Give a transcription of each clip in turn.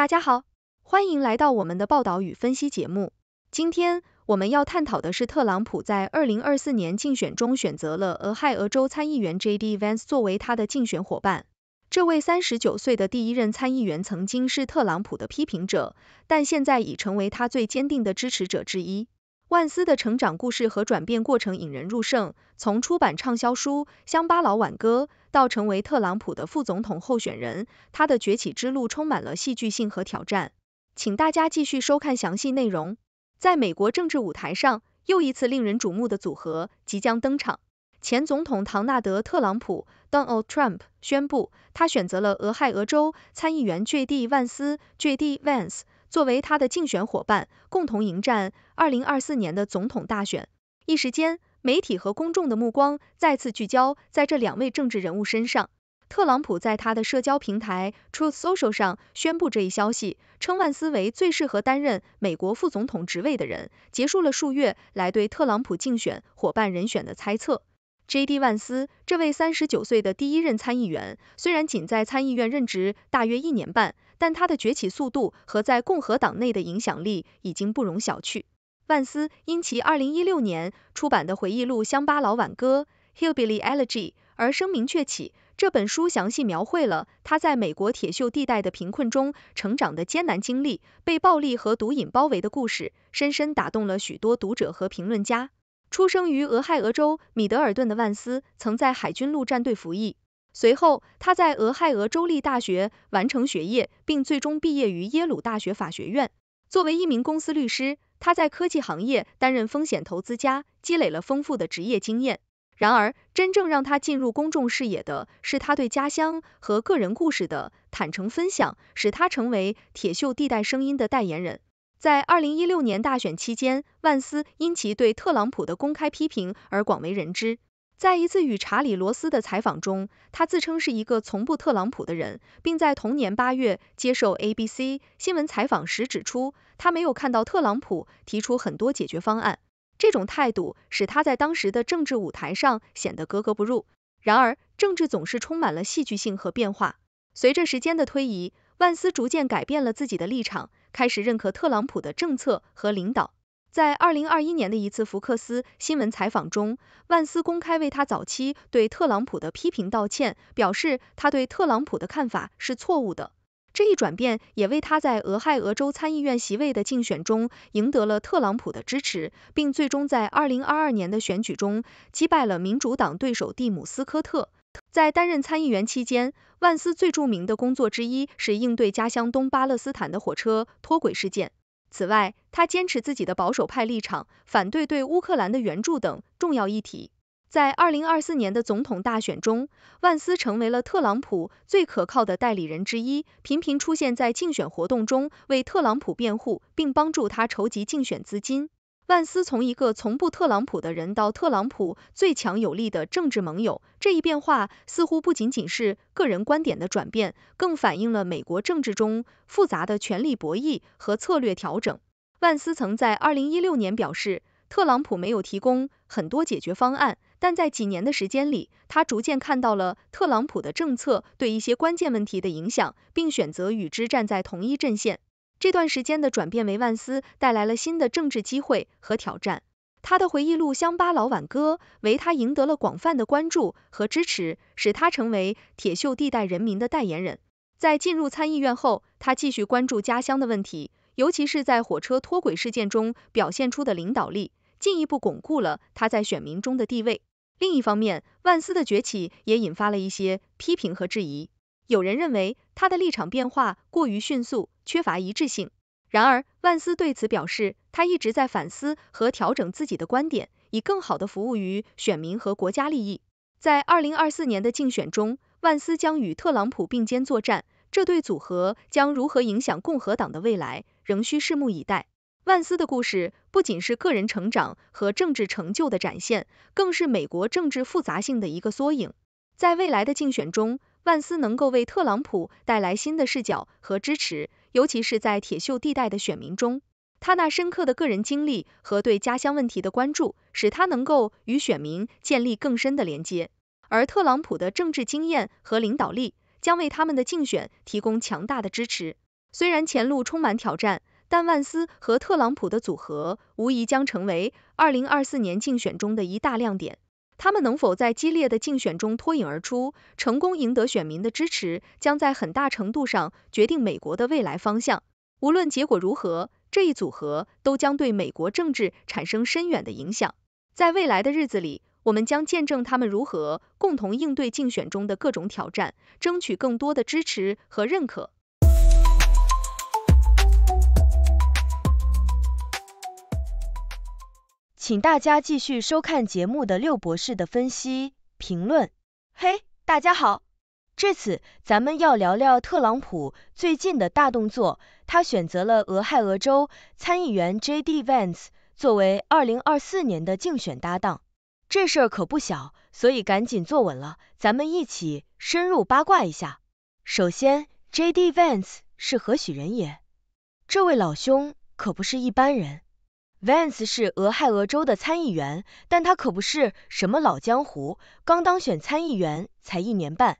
大家好，欢迎来到我们的报道与分析节目。今天我们要探讨的是，特朗普在二零二四年竞选中选择了俄亥俄州参议员 J.D. Vance 作为他的竞选伙伴。这位三十九岁的第一任参议员曾经是特朗普的批评者，但现在已成为他最坚定的支持者之一。万斯的成长故事和转变过程引人入胜。从出版畅销书《乡巴佬挽歌》。到成为特朗普的副总统候选人，他的崛起之路充满了戏剧性和挑战。请大家继续收看详细内容。在美国政治舞台上，又一次令人瞩目的组合即将登场。前总统唐纳德·特朗普 （Donald Trump） 宣布，他选择了俄亥俄州参议员 J.D. 万斯 （J.D. Vance） 作为他的竞选伙伴，共同迎战二零二四年的总统大选。一时间，媒体和公众的目光再次聚焦在这两位政治人物身上。特朗普在他的社交平台 Truth Social 上宣布这一消息，称万斯为最适合担任美国副总统职位的人，结束了数月来对特朗普竞选伙伴人选的猜测。JD 万斯这位39岁的第一任参议员，虽然仅在参议院任职大约一年半，但他的崛起速度和在共和党内的影响力已经不容小觑。万斯因其2016年出版的回忆录《乡巴佬挽歌》（Hillbilly Elegy） 而声名鹊起。这本书详细描绘了他在美国铁锈地带的贫困中成长的艰难经历，被暴力和毒瘾包围的故事，深深打动了许多读者和评论家。出生于俄亥俄州米德尔顿的万斯，曾在海军陆战队服役，随后他在俄亥俄州立大学完成学业，并最终毕业于耶鲁大学法学院。作为一名公司律师。他在科技行业担任风险投资家，积累了丰富的职业经验。然而，真正让他进入公众视野的是他对家乡和个人故事的坦诚分享，使他成为铁锈地带声音的代言人。在二零一六年大选期间，万斯因其对特朗普的公开批评而广为人知。在一次与查理·罗斯的采访中，他自称是一个从不特朗普的人，并在同年八月接受 ABC 新闻采访时指出。他没有看到特朗普提出很多解决方案，这种态度使他在当时的政治舞台上显得格格不入。然而，政治总是充满了戏剧性和变化。随着时间的推移，万斯逐渐改变了自己的立场，开始认可特朗普的政策和领导。在二零二一年的一次福克斯新闻采访中，万斯公开为他早期对特朗普的批评道歉，表示他对特朗普的看法是错误的。这一转变也为他在俄亥俄州参议院席位的竞选中赢得了特朗普的支持，并最终在二零二二年的选举中击败了民主党对手蒂姆斯科特。在担任参议员期间，万斯最著名的工作之一是应对家乡东巴勒斯坦的火车脱轨事件。此外，他坚持自己的保守派立场，反对对乌克兰的援助等重要议题。在二零二四年的总统大选中，万斯成为了特朗普最可靠的代理人之一，频频出现在竞选活动中，为特朗普辩护并帮助他筹集竞选资金。万斯从一个从不特朗普的人到特朗普最强有力的政治盟友，这一变化似乎不仅仅是个人观点的转变，更反映了美国政治中复杂的权力博弈和策略调整。万斯曾在二零一六年表示，特朗普没有提供很多解决方案。但在几年的时间里，他逐渐看到了特朗普的政策对一些关键问题的影响，并选择与之站在同一阵线。这段时间的转变为万斯带来了新的政治机会和挑战。他的回忆录《乡巴佬挽歌》为他赢得了广泛的关注和支持，使他成为铁锈地带人民的代言人。在进入参议院后，他继续关注家乡的问题，尤其是在火车脱轨事件中表现出的领导力，进一步巩固了他在选民中的地位。另一方面，万斯的崛起也引发了一些批评和质疑。有人认为他的立场变化过于迅速，缺乏一致性。然而，万斯对此表示，他一直在反思和调整自己的观点，以更好地服务于选民和国家利益。在2024年的竞选中，万斯将与特朗普并肩作战，这对组合将如何影响共和党的未来，仍需拭目以待。万斯的故事不仅是个人成长和政治成就的展现，更是美国政治复杂性的一个缩影。在未来的竞选中，万斯能够为特朗普带来新的视角和支持，尤其是在铁锈地带的选民中，他那深刻的个人经历和对家乡问题的关注，使他能够与选民建立更深的连接。而特朗普的政治经验和领导力将为他们的竞选提供强大的支持。虽然前路充满挑战，但万斯和特朗普的组合无疑将成为二零二四年竞选中的一大亮点。他们能否在激烈的竞选中脱颖而出，成功赢得选民的支持，将在很大程度上决定美国的未来方向。无论结果如何，这一组合都将对美国政治产生深远的影响。在未来的日子里，我们将见证他们如何共同应对竞选中的各种挑战，争取更多的支持和认可。请大家继续收看节目的六博士的分析评论。嘿，大家好，这次咱们要聊聊特朗普最近的大动作，他选择了俄亥俄州参议员 J D Vance 作为2024年的竞选搭档，这事儿可不小，所以赶紧坐稳了，咱们一起深入八卦一下。首先，J D Vance 是何许人也？这位老兄可不是一般人。Vance 是俄亥俄州的参议员，但他可不是什么老江湖，刚当选参议员才一年半。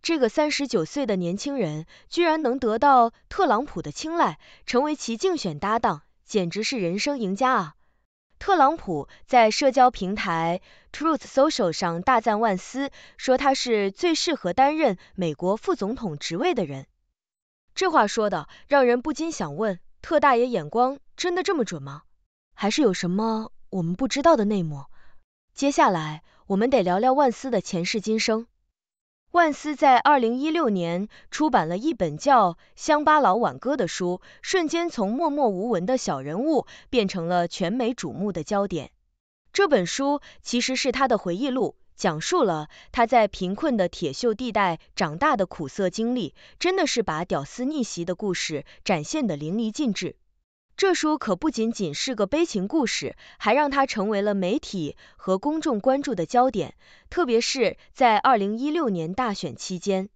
这个三十九岁的年轻人居然能得到特朗普的青睐，成为其竞选搭档，简直是人生赢家啊！特朗普在社交平台 Truth Social 上大赞万斯，说他是最适合担任美国副总统职位的人。这话说的让人不禁想问，特大爷眼光真的这么准吗？还是有什么我们不知道的内幕？接下来我们得聊聊万斯的前世今生。万斯在2016年出版了一本叫《乡巴佬挽歌》的书，瞬间从默默无闻的小人物变成了全美瞩目的焦点。这本书其实是他的回忆录，讲述了他在贫困的铁锈地带长大的苦涩经历，真的是把屌丝逆袭的故事展现得淋漓尽致。这书可不仅仅是个悲情故事，还让它成为了媒体和公众关注的焦点，特别是在2016年大选期间。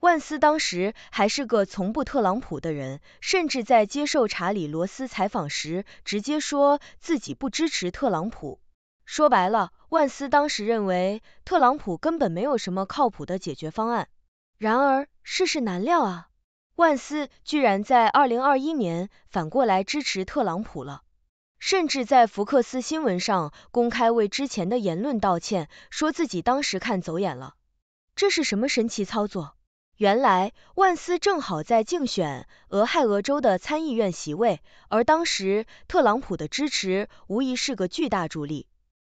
万斯当时还是个从不特朗普的人，甚至在接受查理·罗斯采访时，直接说自己不支持特朗普。说白了，万斯当时认为特朗普根本没有什么靠谱的解决方案。然而，世事难料啊。万斯居然在二零二一年反过来支持特朗普了，甚至在福克斯新闻上公开为之前的言论道歉，说自己当时看走眼了。这是什么神奇操作？原来万斯正好在竞选俄亥俄州的参议院席位，而当时特朗普的支持无疑是个巨大助力。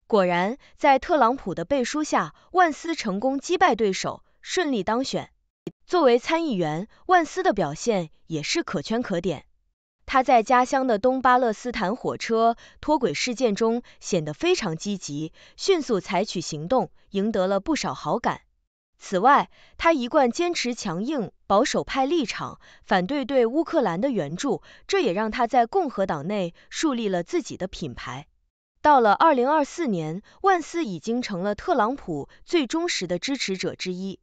果然，在特朗普的背书下，万斯成功击败对手，顺利当选。作为参议员，万斯的表现也是可圈可点。他在家乡的东巴勒斯坦火车脱轨事件中显得非常积极，迅速采取行动，赢得了不少好感。此外，他一贯坚持强硬保守派立场，反对对乌克兰的援助，这也让他在共和党内树立了自己的品牌。到了2024年，万斯已经成了特朗普最忠实的支持者之一。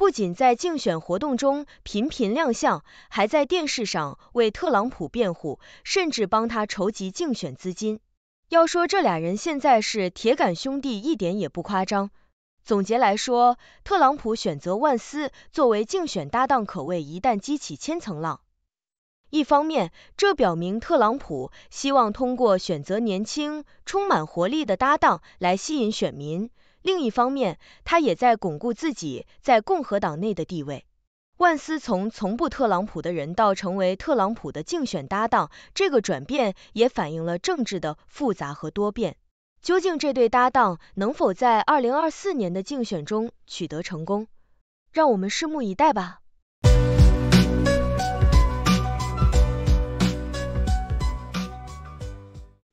不仅在竞选活动中频频亮相，还在电视上为特朗普辩护，甚至帮他筹集竞选资金。要说这俩人现在是铁杆兄弟，一点也不夸张。总结来说，特朗普选择万斯作为竞选搭档可谓一旦激起千层浪。一方面，这表明特朗普希望通过选择年轻、充满活力的搭档来吸引选民。另一方面，他也在巩固自己在共和党内的地位。万斯从从不特朗普的人到成为特朗普的竞选搭档，这个转变也反映了政治的复杂和多变。究竟这对搭档能否在2024年的竞选中取得成功？让我们拭目以待吧。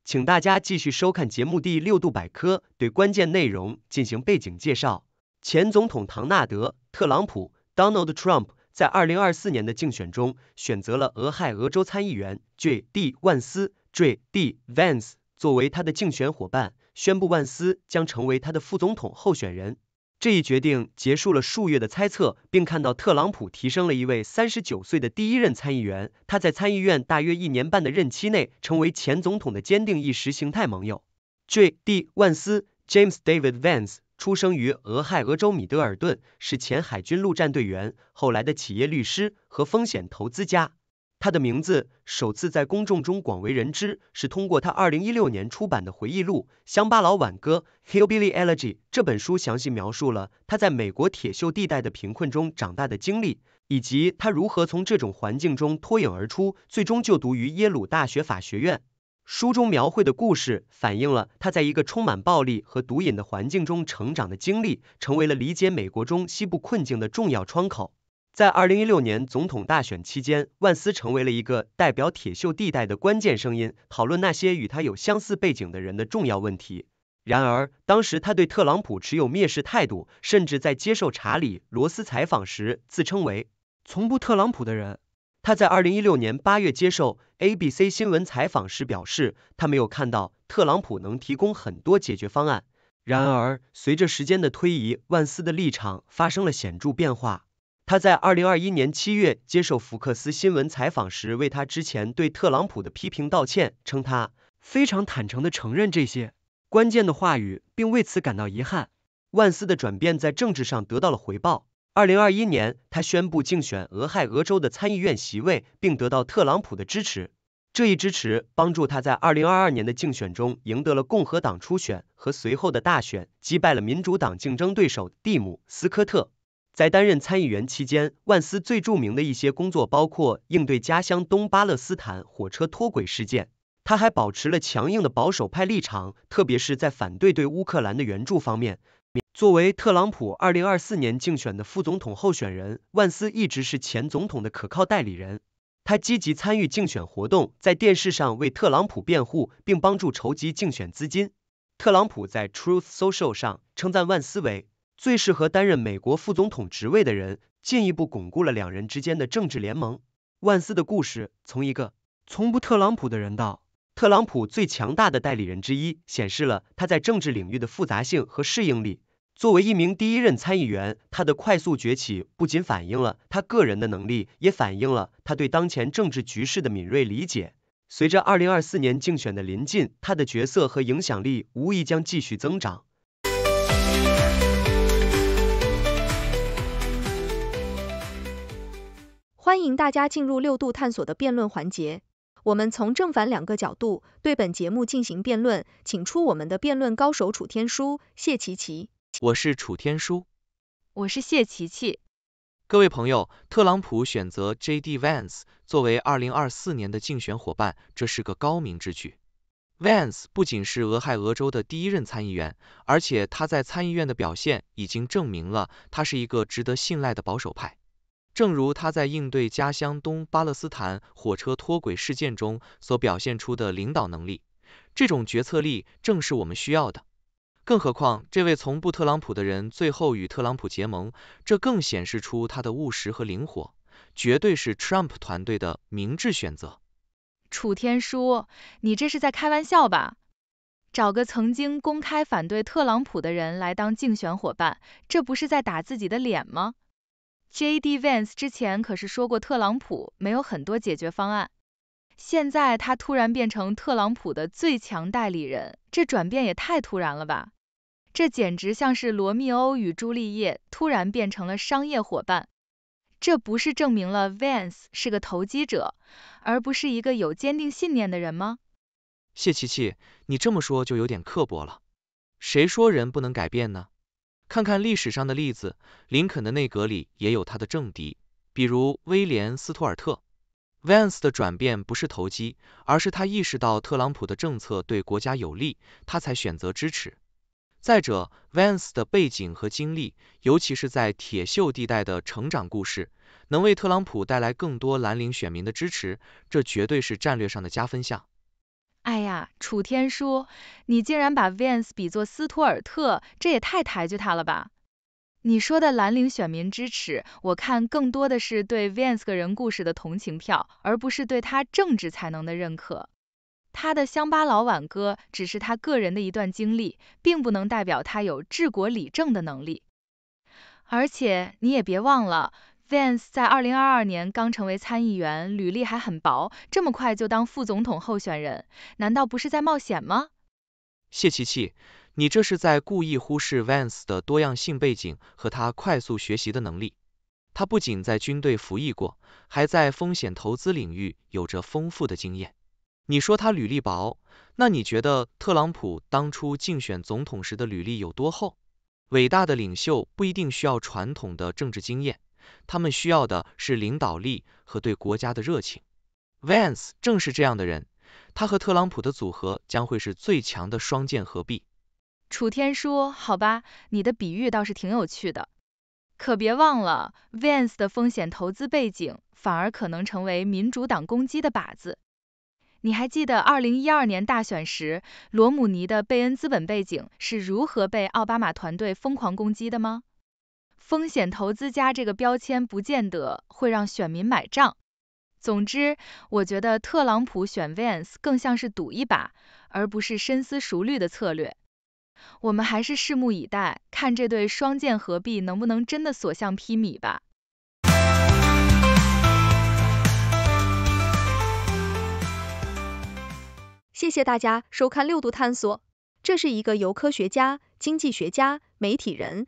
请大家继续收看节目第六度百科，对关键内容进行背景介绍。前总统唐纳德·特朗普 （Donald Trump） 在二零二四年的竞选中，选择了俄亥俄州参议员 J. D. 万斯 （J. D. Vance） 作为他的竞选伙伴，宣布万斯将成为他的副总统候选人。这一决定结束了数月的猜测，并看到特朗普提升了一位三十九岁的第一任参议员。他在参议院大约一年半的任期内，成为前总统的坚定意识形态盟友。J. D. 万斯 （James David Vance） 出生于俄亥俄州米德尔顿，是前海军陆战队员，后来的企业律师和风险投资家。他的名字首次在公众中广为人知，是通过他二零一六年出版的回忆录《乡巴佬挽歌》（Hillbilly Elegy）。这本书详细描述了他在美国铁锈地带的贫困中长大的经历，以及他如何从这种环境中脱颖而出，最终就读于耶鲁大学法学院。书中描绘的故事反映了他在一个充满暴力和毒瘾的环境中成长的经历，成为了理解美国中西部困境的重要窗口。在二零一六年总统大选期间，万斯成为了一个代表铁锈地带的关键声音，讨论那些与他有相似背景的人的重要问题。然而，当时他对特朗普持有蔑视态度，甚至在接受查理·罗斯采访时自称为“从不特朗普的人”。他在二零一六年八月接受 ABC 新闻采访时表示，他没有看到特朗普能提供很多解决方案。然而，随着时间的推移，万斯的立场发生了显著变化。他在二零二一年七月接受福克斯新闻采访时，为他之前对特朗普的批评道歉，称他非常坦诚的承认这些关键的话语，并为此感到遗憾。万斯的转变在政治上得到了回报。二零二一年，他宣布竞选俄亥俄州的参议院席位，并得到特朗普的支持。这一支持帮助他在二零二二年的竞选中赢得了共和党初选和随后的大选，击败了民主党竞争对手蒂姆·斯科特。在担任参议员期间，万斯最著名的一些工作包括应对家乡东巴勒斯坦火车脱轨事件。他还保持了强硬的保守派立场，特别是在反对对乌克兰的援助方面。作为特朗普二零二四年竞选的副总统候选人，万斯一直是前总统的可靠代理人。他积极参与竞选活动，在电视上为特朗普辩护，并帮助筹集竞选资金。特朗普在 Truth Social 上称赞万斯为。最适合担任美国副总统职位的人，进一步巩固了两人之间的政治联盟。万斯的故事，从一个从不特朗普的人到特朗普最强大的代理人之一，显示了他在政治领域的复杂性和适应力。作为一名第一任参议员，他的快速崛起不仅反映了他个人的能力，也反映了他对当前政治局势的敏锐理解。随着二零二四年竞选的临近，他的角色和影响力无疑将继续增长。欢迎大家进入六度探索的辩论环节，我们从正反两个角度对本节目进行辩论，请出我们的辩论高手楚天舒、谢琪琪。我是楚天舒，我是谢琪琪。各位朋友，特朗普选择 JD Vance 作为2024年的竞选伙伴，这是个高明之举。Vance 不仅是俄亥俄州的第一任参议员，而且他在参议院的表现已经证明了他是一个值得信赖的保守派。正如他在应对家乡东巴勒斯坦火车脱轨事件中所表现出的领导能力，这种决策力正是我们需要的。更何况，这位从不特朗普的人最后与特朗普结盟，这更显示出他的务实和灵活，绝对是 Trump 团队的明智选择。楚天舒，你这是在开玩笑吧？找个曾经公开反对特朗普的人来当竞选伙伴，这不是在打自己的脸吗？J.D. Vance 之前可是说过特朗普没有很多解决方案，现在他突然变成特朗普的最强代理人，这转变也太突然了吧？这简直像是罗密欧与朱丽叶突然变成了商业伙伴，这不是证明了 Vance 是个投机者，而不是一个有坚定信念的人吗？谢琪琪，你这么说就有点刻薄了，谁说人不能改变呢？看看历史上的例子，林肯的内阁里也有他的政敌，比如威廉·斯图尔特。Vance 的转变不是投机，而是他意识到特朗普的政策对国家有利，他才选择支持。再者，Vance 的背景和经历，尤其是在铁锈地带的成长故事，能为特朗普带来更多蓝领选民的支持，这绝对是战略上的加分项。哎呀，楚天舒，你竟然把 Vance 比作斯图尔特，这也太抬举他了吧？你说的蓝领选民支持，我看更多的是对 Vance 个人故事的同情票，而不是对他政治才能的认可。他的乡巴佬挽歌只是他个人的一段经历，并不能代表他有治国理政的能力。而且你也别忘了。Vance 在二零二二年刚成为参议员，履历还很薄，这么快就当副总统候选人，难道不是在冒险吗？谢琪琪，你这是在故意忽视 Vance 的多样性背景和他快速学习的能力。他不仅在军队服役过，还在风险投资领域有着丰富的经验。你说他履历薄，那你觉得特朗普当初竞选总统时的履历有多厚？伟大的领袖不一定需要传统的政治经验。他们需要的是领导力和对国家的热情。Vance 正是这样的人，他和特朗普的组合将会是最强的双剑合璧。楚天说：“好吧，你的比喻倒是挺有趣的，可别忘了，Vance 的风险投资背景反而可能成为民主党攻击的靶子。你还记得二零一二年大选时，罗姆尼的贝恩资本背景是如何被奥巴马团队疯狂攻击的吗？风险投资家这个标签不见得会让选民买账。总之，我觉得特朗普选 Vance 更像是赌一把，而不是深思熟虑的策略。我们还是拭目以待，看这对双剑合璧能不能真的所向披靡吧。谢谢大家收看六度探索，这是一个由科学家、经济学家、媒体人。